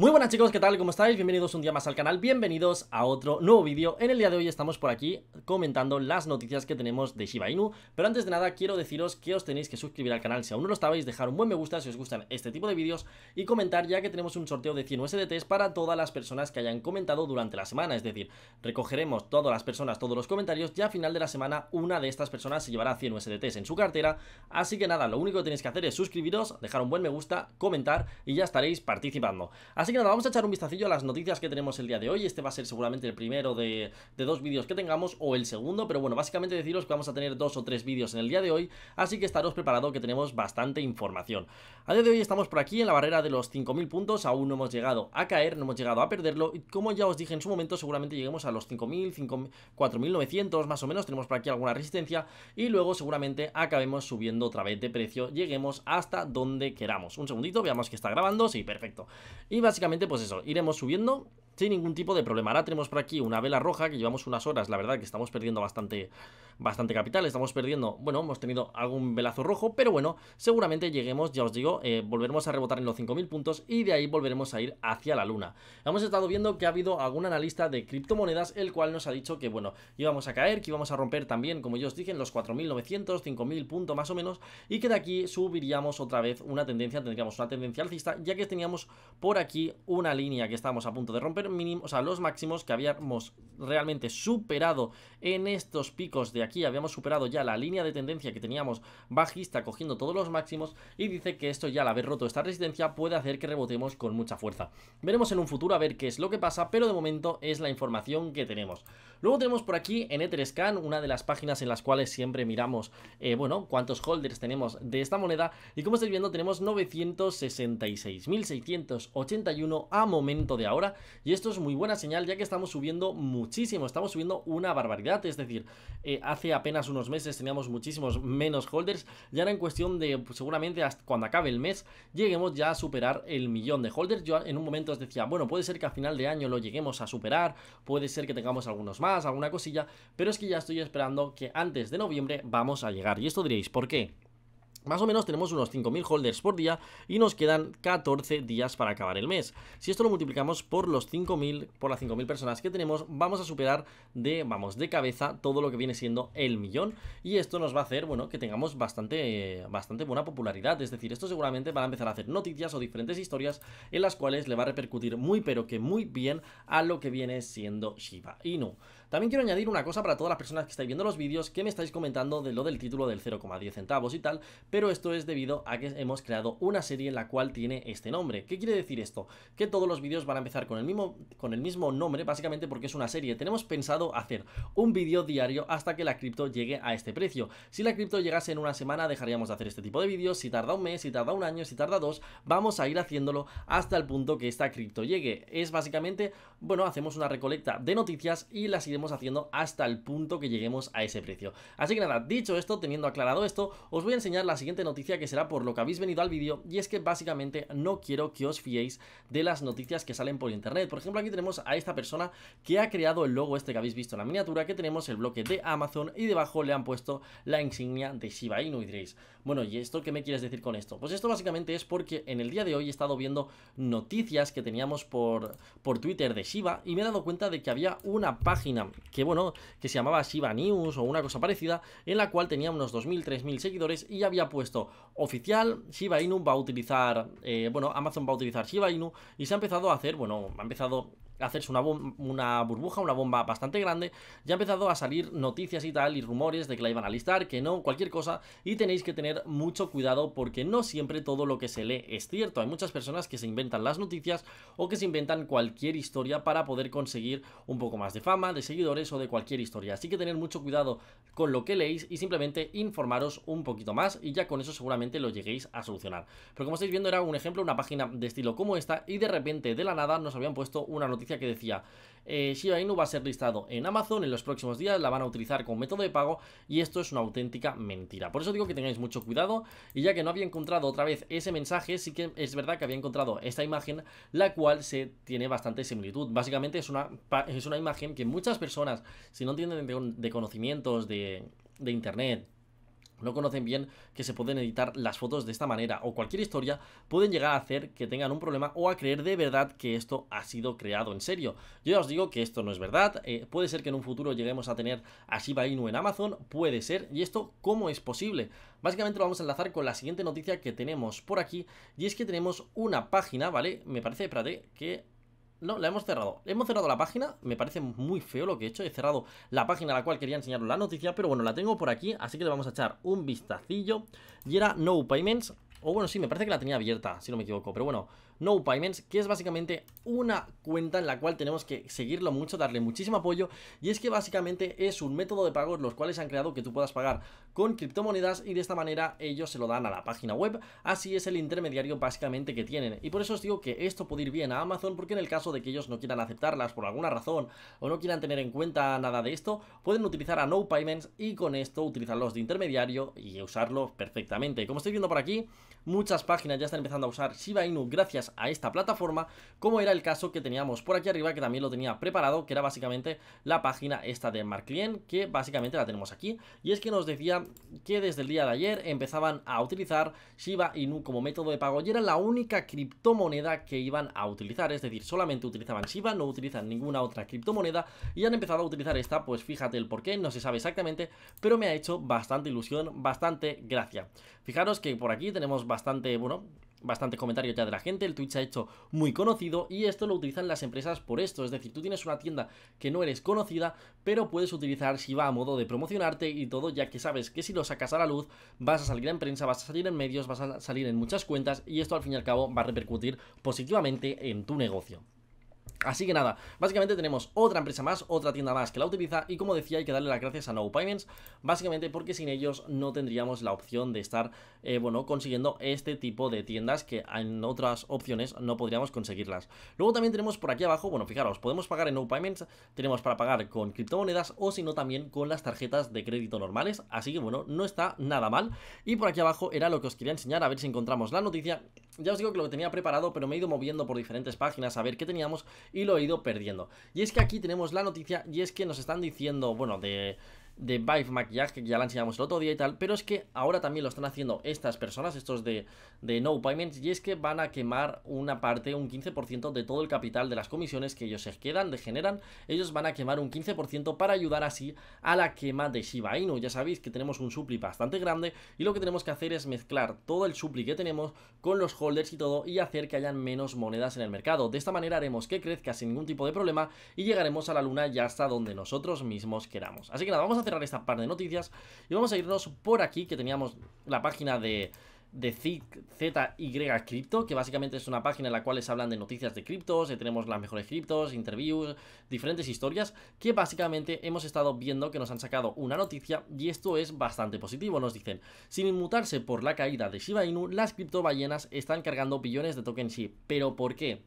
Muy buenas chicos, ¿qué tal? ¿Cómo estáis? Bienvenidos un día más al canal, bienvenidos a otro nuevo vídeo En el día de hoy estamos por aquí comentando las noticias que tenemos de Shiba Inu Pero antes de nada quiero deciros que os tenéis que suscribir al canal si aún no lo estabais Dejar un buen me gusta si os gustan este tipo de vídeos Y comentar ya que tenemos un sorteo de 100 USDTs para todas las personas que hayan comentado durante la semana Es decir, recogeremos todas las personas, todos los comentarios Y a final de la semana una de estas personas se llevará 100 USDTs en su cartera Así que nada, lo único que tenéis que hacer es suscribiros, dejar un buen me gusta, comentar y ya estaréis participando Así Así que nada, vamos a echar un vistacillo a las noticias que tenemos el día de hoy. Este va a ser seguramente el primero de, dos vídeos que tengamos o el segundo, pero bueno, básicamente deciros que vamos a tener dos o tres vídeos en el día de hoy, así que estaros preparados que tenemos bastante información. A día de hoy estamos por aquí en la barrera de los 5.000 puntos, aún no hemos llegado a caer, no hemos llegado a perderlo y como ya os dije en su momento seguramente lleguemos a los 5.000, 4.900 más o menos, tenemos por aquí alguna resistencia y luego seguramente acabemos subiendo otra vez de precio, lleguemos hasta donde queramos. Un segundito, veamos que está grabando, sí, perfecto. Y básicamente pues eso, iremos subiendo sin ningún tipo de problema. Ahora tenemos por aquí una vela roja que llevamos unas horas, la verdad que estamos perdiendo bastante, bastante capital, estamos perdiendo, bueno, hemos tenido algún velazo rojo, pero bueno, seguramente lleguemos, ya os digo, eh, volveremos a rebotar en los 5.000 puntos y de ahí volveremos a ir hacia la luna. Hemos estado viendo que ha habido algún analista de criptomonedas el cual nos ha dicho que, bueno, íbamos a caer, que íbamos a romper también, como yo os dije, en los 4.900, 5.000 puntos más o menos, y que de aquí subiríamos otra vez una tendencia, tendríamos una tendencia alcista, ya que teníamos por aquí una línea que estábamos a punto de romper, mínimos, o los máximos que habíamos realmente superado en estos picos de aquí. Habíamos superado ya la línea de tendencia que teníamos bajista cogiendo todos los máximos y dice que esto ya al haber roto esta resistencia puede hacer que rebotemos con mucha fuerza. Veremos en un futuro a ver qué es lo que pasa, pero de momento es la información que tenemos. Luego tenemos por aquí en Etherscan, una de las páginas en las cuales siempre miramos, eh, bueno, cuántos holders tenemos de esta moneda. Y como estáis viendo, tenemos 966.681 a momento de ahora. Y esto es muy buena señal, ya que estamos subiendo muchísimo, estamos subiendo una barbaridad. Es decir, eh, hace apenas unos meses teníamos muchísimos menos holders. Ya ahora en cuestión de, pues, seguramente, cuando acabe el mes, lleguemos ya a superar el millón de holders. Yo en un momento os decía, bueno, puede ser que a final de año lo lleguemos a superar, puede ser que tengamos algunos más alguna cosilla, pero es que ya estoy esperando que antes de noviembre vamos a llegar. Y esto diréis, ¿por qué? Más o menos tenemos unos 5.000 holders por día y nos quedan 14 días para acabar el mes. Si esto lo multiplicamos por los 5.000, por las 5.000 personas que tenemos, vamos a superar de, vamos, de cabeza todo lo que viene siendo el millón. Y esto nos va a hacer, bueno, que tengamos bastante, bastante buena popularidad. Es decir, esto seguramente va a empezar a hacer noticias o diferentes historias en las cuales le va a repercutir muy pero que muy bien a lo que viene siendo Shiba Inu. También quiero añadir una cosa para todas las personas que estáis viendo los vídeos que me estáis comentando de lo del título del 0,10 centavos y tal, pero esto es debido a que hemos creado una serie en la cual tiene este nombre. ¿Qué quiere decir esto? Que todos los vídeos van a empezar con el mismo, con el mismo nombre, básicamente porque es una serie. Tenemos pensado hacer un vídeo diario hasta que la cripto llegue a este precio. Si la cripto llegase en una semana, dejaríamos de hacer este tipo de vídeos. Si tarda un mes, si tarda un año, si tarda dos, vamos a ir haciéndolo hasta el punto que esta cripto llegue. Es básicamente, bueno, hacemos una recolecta de noticias y las iremos haciendo hasta el punto que lleguemos a ese precio. Así que nada, dicho esto, teniendo aclarado esto, os voy a enseñar la siguiente noticia que será por lo que habéis venido al vídeo y es que básicamente no quiero que os fiéis de las noticias que salen por internet. Por ejemplo, aquí tenemos a esta persona que ha creado el logo este que habéis visto en la miniatura, que tenemos el bloque de Amazon y debajo le han puesto la insignia de Shiba Inu y diréis, bueno, ¿y esto qué me quieres decir con esto? Pues esto básicamente es porque en el día de hoy he estado viendo noticias que teníamos por, por Twitter de Shiba y me he dado cuenta de que había una página que bueno, que se llamaba Shiba News o una cosa parecida, en la cual tenía unos 2.000, 3.000 seguidores y había puesto oficial, Shiba Inu va a utilizar, eh, bueno, Amazon va a utilizar Shiba Inu y se ha empezado a hacer, bueno, ha empezado hacerse una, una burbuja, una bomba bastante grande, ya ha empezado a salir noticias y tal, y rumores de que la iban a listar, que no, cualquier cosa, y tenéis que tener mucho cuidado porque no siempre todo lo que se lee es cierto. Hay muchas personas que se inventan las noticias o que se inventan cualquier historia para poder conseguir un poco más de fama, de seguidores o de cualquier historia. Así que tener mucho cuidado con lo que leéis y simplemente informaros un poquito más y ya con eso seguramente lo lleguéis a solucionar. Pero como estáis viendo era un ejemplo, una página de estilo como esta y de repente de la nada nos habían puesto una noticia que decía eh, Shiba Inu va a ser listado en Amazon en los próximos días, la van a utilizar como método de pago y esto es una auténtica mentira. Por eso digo que tengáis mucho cuidado y ya que no había encontrado otra vez ese mensaje, sí que es verdad que había encontrado esta imagen, la cual se tiene bastante similitud. Básicamente es una, es una imagen que muchas personas, si no tienen de, conocimientos de, de Internet, no conocen bien que se pueden editar las fotos de esta manera o cualquier historia, pueden llegar a hacer que tengan un problema o a creer de verdad que esto ha sido creado en serio. Yo ya os digo que esto no es verdad, eh, puede ser que en un futuro lleguemos a tener a Shiba Inu en Amazon, puede ser, y esto cómo es posible. Básicamente lo vamos a enlazar con la siguiente noticia que tenemos por aquí, y es que tenemos una página, ¿vale? Me parece, espérate, que no, la hemos cerrado. Hemos cerrado la página. Me parece muy feo lo que he hecho. He cerrado la página a la cual quería enseñaros la noticia. Pero bueno, la tengo por aquí. Así que le vamos a echar un vistacillo. Y era no payments. O bueno, sí, me parece que la tenía abierta, si no me equivoco. Pero bueno, no Payments, que es básicamente una cuenta en la cual tenemos que seguirlo mucho, darle muchísimo apoyo y es que básicamente es un método de pago los cuales han creado que tú puedas pagar con criptomonedas y de esta manera ellos se lo dan a la página web, así es el intermediario básicamente que tienen y por eso os digo que esto puede ir bien a Amazon porque en el caso de que ellos no quieran aceptarlas por alguna razón o no quieran tener en cuenta nada de esto, pueden utilizar a No Payments y con esto utilizarlos de intermediario y usarlo perfectamente. Como estoy viendo por aquí, muchas páginas ya están empezando a usar Shiba Inu gracias a a esta plataforma, como era el caso que teníamos por aquí arriba, que también lo tenía preparado, que era básicamente la página esta de Marklien que básicamente la tenemos aquí, y es que nos decía que desde el día de ayer empezaban a utilizar Shiba Inu como método de pago, y era la única criptomoneda que iban a utilizar, es decir, solamente utilizaban Shiba, no utilizan ninguna otra criptomoneda, y han empezado a utilizar esta, pues fíjate el por qué, no se sabe exactamente, pero me ha hecho bastante ilusión, bastante gracia. Fijaros que por aquí tenemos bastante, bueno, Bastante comentario ya de la gente, el Twitch ha hecho muy conocido y esto lo utilizan las empresas por esto, es decir, tú tienes una tienda que no eres conocida, pero puedes utilizar si va a modo de promocionarte y todo, ya que sabes que si lo sacas a la luz vas a salir en prensa, vas a salir en medios, vas a salir en muchas cuentas y esto al fin y al cabo va a repercutir positivamente en tu negocio. Así que nada, básicamente tenemos otra empresa más, otra tienda más que la utiliza y como decía hay que darle las gracias a No Payments, básicamente porque sin ellos no tendríamos la opción de estar, eh, bueno, consiguiendo este tipo de tiendas que en otras opciones no podríamos conseguirlas. Luego también tenemos por aquí abajo, bueno, fijaros, podemos pagar en No Payments, tenemos para pagar con criptomonedas o si no también con las tarjetas de crédito normales, así que bueno, no está nada mal. Y por aquí abajo era lo que os quería enseñar, a ver si encontramos la noticia ya os digo que lo tenía preparado, pero me he ido moviendo por diferentes páginas a ver qué teníamos y lo he ido perdiendo. Y es que aquí tenemos la noticia y es que nos están diciendo, bueno, de de Vive Maquillaje, que ya la enseñamos el otro día y tal, pero es que ahora también lo están haciendo estas personas, estos de, de No Payments, y es que van a quemar una parte, un 15% de todo el capital de las comisiones que ellos se quedan, degeneran, ellos van a quemar un 15% para ayudar así a la quema de Shiba Inu. Ya sabéis que tenemos un supli bastante grande y lo que tenemos que hacer es mezclar todo el supli que tenemos con los holders y todo y hacer que hayan menos monedas en el mercado. De esta manera haremos que crezca sin ningún tipo de problema y llegaremos a la luna ya hasta donde nosotros mismos queramos. Así que nada, vamos a hacer cerrar esta par de noticias y vamos a irnos por aquí, que teníamos la página de de ZY Crypto, que básicamente es una página en la cual se hablan de noticias de criptos, eh, tenemos las mejores criptos, interviews, diferentes historias, que básicamente hemos estado viendo que nos han sacado una noticia y esto es bastante positivo, nos dicen, sin inmutarse por la caída de Shiba Inu, las ballenas están cargando billones de tokens y pero ¿por qué?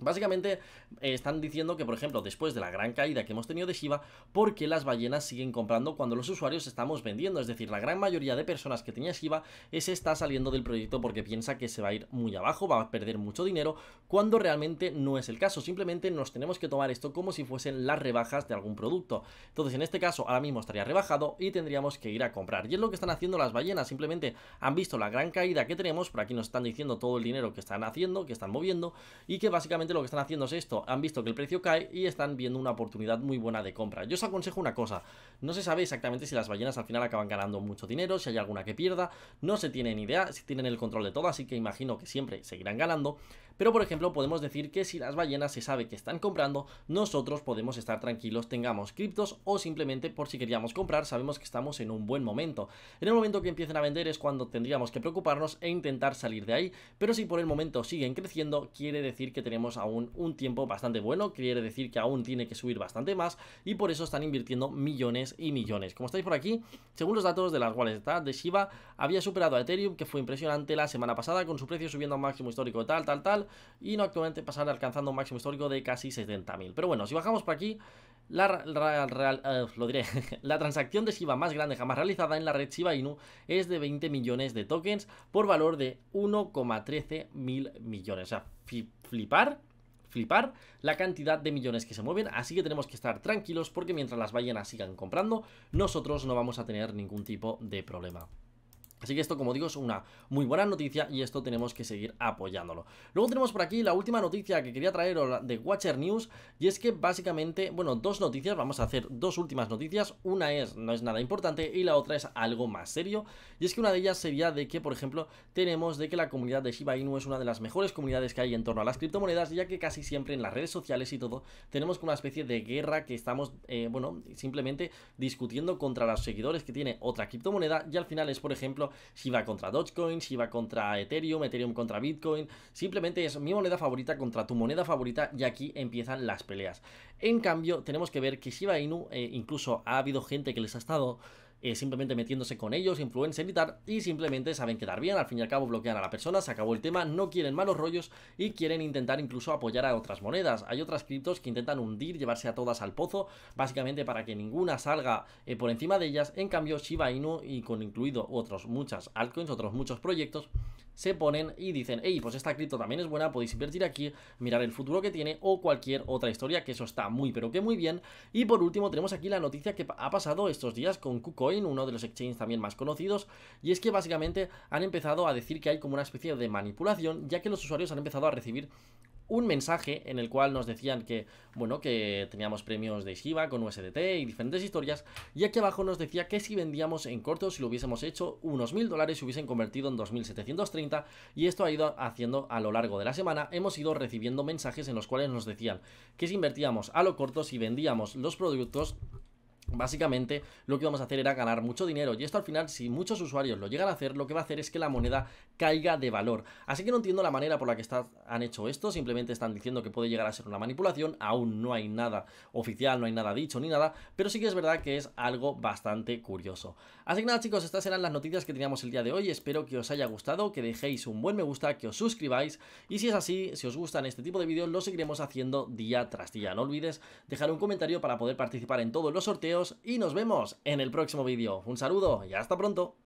Básicamente eh, están diciendo que, por ejemplo, después de la gran caída que hemos tenido de Shiba, ¿por qué las ballenas siguen comprando cuando los usuarios estamos vendiendo? Es decir, la gran mayoría de personas que tenía Shiba se está saliendo del proyecto porque piensa que se va a ir muy abajo, va a perder mucho dinero, cuando realmente no es el caso. Simplemente nos tenemos que tomar esto como si fuesen las rebajas de algún producto. Entonces, en este caso, ahora mismo estaría rebajado y tendríamos que ir a comprar. Y es lo que están haciendo las ballenas. Simplemente han visto la gran caída que tenemos, por aquí nos están diciendo todo el dinero que están haciendo, que están moviendo y que básicamente lo que están haciendo es esto, han visto que el precio cae y están viendo una oportunidad muy buena de compra. Yo os aconsejo una cosa, no se sabe exactamente si las ballenas al final acaban ganando mucho dinero, si hay alguna que pierda, no se tiene ni idea, si tienen el control de todo, así que imagino que siempre seguirán ganando, pero por ejemplo podemos decir que si las ballenas se sabe que están comprando, nosotros podemos estar tranquilos, tengamos criptos o simplemente por si queríamos comprar, sabemos que estamos en un buen momento. En el momento que empiecen a vender es cuando tendríamos que preocuparnos e intentar salir de ahí, pero si por el momento siguen creciendo, quiere decir que tenemos aún un tiempo bastante bueno, quiere decir que aún tiene que subir bastante más y por eso están invirtiendo millones y millones. Como estáis por aquí, según los datos de las wallets de Shiba, había superado a Ethereum, que fue impresionante la semana pasada, con su precio subiendo a un máximo histórico tal, tal, tal, y no actualmente pasar alcanzando un máximo histórico de casi 70.000. Pero bueno, si bajamos por aquí, la, real, eh, lo la transacción de Shiba más grande jamás realizada en la red Shiba Inu es de 20 millones de tokens por valor de 1,13 mil millones. O sea, flipar flipar la cantidad de millones que se mueven, así que tenemos que estar tranquilos porque mientras las ballenas sigan comprando, nosotros no vamos a tener ningún tipo de problema. Así que esto, como digo, es una muy buena noticia y esto tenemos que seguir apoyándolo. Luego tenemos por aquí la última noticia que quería traer de Watcher News y es que básicamente, bueno, dos noticias, vamos a hacer dos últimas noticias. Una es, no es nada importante y la otra es algo más serio. Y es que una de ellas sería de que, por ejemplo, tenemos de que la comunidad de Shiba Inu es una de las mejores comunidades que hay en torno a las criptomonedas ya que casi siempre en las redes sociales y todo tenemos una especie de guerra que estamos, eh, bueno, simplemente discutiendo contra los seguidores que tiene otra criptomoneda y al final es, por ejemplo, si va contra Dogecoin, si va contra Ethereum, Ethereum contra Bitcoin. Simplemente es mi moneda favorita contra tu moneda favorita y aquí empiezan las peleas. En cambio, tenemos que ver que Shiba Inu, eh, incluso ha habido gente que les ha estado eh, simplemente metiéndose con ellos, influencia y y simplemente saben quedar bien, al fin y al cabo bloquean a la persona, se acabó el tema, no quieren malos rollos y quieren intentar incluso apoyar a otras monedas. Hay otras criptos que intentan hundir, llevarse a todas al pozo, básicamente para que ninguna salga eh, por encima de ellas, en cambio Shiba Inu y con incluido otros muchas altcoins, otros muchos proyectos, se ponen y dicen, hey, pues esta cripto también es buena, podéis invertir aquí, mirar el futuro que tiene o cualquier otra historia, que eso está muy pero que muy bien. Y por último tenemos aquí la noticia que ha pasado estos días con KuCoin, uno de los exchanges también más conocidos, y es que básicamente han empezado a decir que hay como una especie de manipulación, ya que los usuarios han empezado a recibir un mensaje en el cual nos decían que, bueno, que teníamos premios de Shiba con USDT y diferentes historias, y aquí abajo nos decía que si vendíamos en corto, si lo hubiésemos hecho, unos mil dólares se hubiesen convertido en 2.730, y esto ha ido haciendo a lo largo de la semana, hemos ido recibiendo mensajes en los cuales nos decían que si invertíamos a lo corto, si vendíamos los productos, Básicamente lo que vamos a hacer era ganar mucho dinero y esto al final si muchos usuarios lo llegan a hacer lo que va a hacer es que la moneda caiga de valor. Así que no entiendo la manera por la que han hecho esto, simplemente están diciendo que puede llegar a ser una manipulación, aún no hay nada oficial, no hay nada dicho ni nada, pero sí que es verdad que es algo bastante curioso. Así que nada chicos, estas eran las noticias que teníamos el día de hoy, espero que os haya gustado, que dejéis un buen me gusta, que os suscribáis y si es así, si os gustan este tipo de vídeos lo seguiremos haciendo día tras día. No olvides dejar un comentario para poder participar en todos los sorteos y nos vemos en el próximo vídeo. Un saludo y hasta pronto.